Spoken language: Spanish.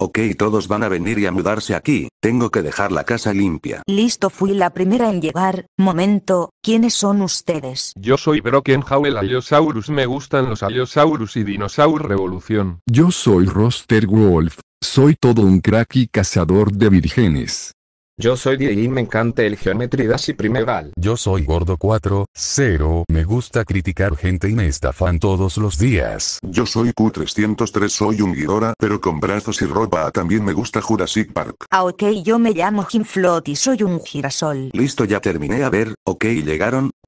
Ok, todos van a venir y a mudarse aquí, tengo que dejar la casa limpia. Listo, fui la primera en llegar. Momento, ¿quiénes son ustedes? Yo soy Broken Howl Allosaurus, me gustan los Allosaurus y Dinosaur Revolución. Yo soy Roster Wolf. Soy todo un crack y cazador de vírgenes. Yo soy DJ y me encanta el Geometry Dash y Primeval. Yo soy Gordo 4, 0, me gusta criticar gente y me estafan todos los días. Yo soy Q303, soy un guidora, pero con brazos y ropa también me gusta Jurassic Park. Ah ok, yo me llamo Jim y soy un girasol. Listo ya terminé a ver, ok llegaron,